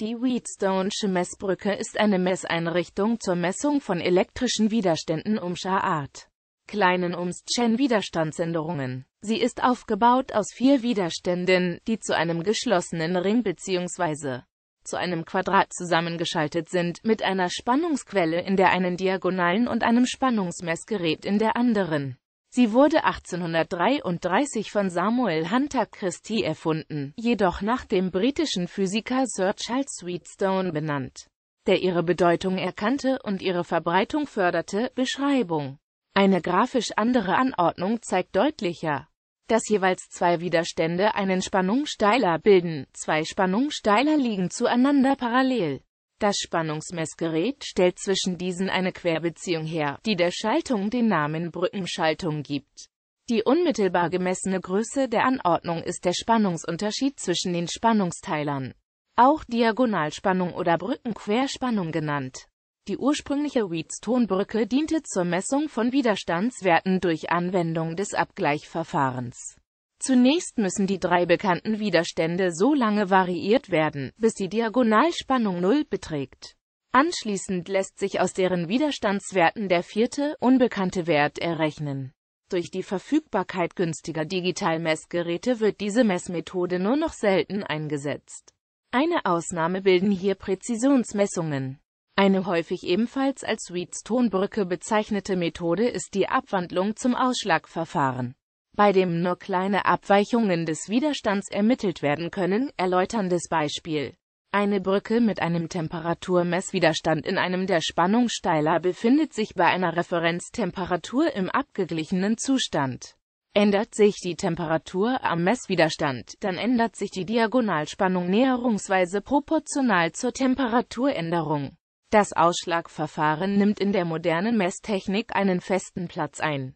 Die Wheatstone'sche Messbrücke ist eine Messeinrichtung zur Messung von elektrischen Widerständen ohmscher Art kleinen Umschen Widerstandsänderungen. Sie ist aufgebaut aus vier Widerständen, die zu einem geschlossenen Ring bzw. zu einem Quadrat zusammengeschaltet sind, mit einer Spannungsquelle in der einen Diagonalen und einem Spannungsmessgerät in der anderen. Sie wurde 1833 von Samuel Hunter Christie erfunden, jedoch nach dem britischen Physiker Sir Charles Sweetstone benannt, der ihre Bedeutung erkannte und ihre Verbreitung förderte. Beschreibung Eine grafisch andere Anordnung zeigt deutlicher, dass jeweils zwei Widerstände einen Spannungssteiler bilden, zwei Spannungssteiler liegen zueinander parallel. Das Spannungsmessgerät stellt zwischen diesen eine Querbeziehung her, die der Schaltung den Namen Brückenschaltung gibt. Die unmittelbar gemessene Größe der Anordnung ist der Spannungsunterschied zwischen den Spannungsteilern, auch Diagonalspannung oder Brückenquerspannung genannt. Die ursprüngliche Wheatstone-Brücke diente zur Messung von Widerstandswerten durch Anwendung des Abgleichverfahrens. Zunächst müssen die drei bekannten Widerstände so lange variiert werden, bis die Diagonalspannung 0 beträgt. Anschließend lässt sich aus deren Widerstandswerten der vierte, unbekannte Wert errechnen. Durch die Verfügbarkeit günstiger Digitalmessgeräte wird diese Messmethode nur noch selten eingesetzt. Eine Ausnahme bilden hier Präzisionsmessungen. Eine häufig ebenfalls als Sweets Tonbrücke bezeichnete Methode ist die Abwandlung zum Ausschlagverfahren bei dem nur kleine Abweichungen des Widerstands ermittelt werden können, erläuterndes Beispiel. Eine Brücke mit einem Temperaturmesswiderstand in einem der Spannungssteiler befindet sich bei einer Referenztemperatur im abgeglichenen Zustand. Ändert sich die Temperatur am Messwiderstand, dann ändert sich die Diagonalspannung näherungsweise proportional zur Temperaturänderung. Das Ausschlagverfahren nimmt in der modernen Messtechnik einen festen Platz ein.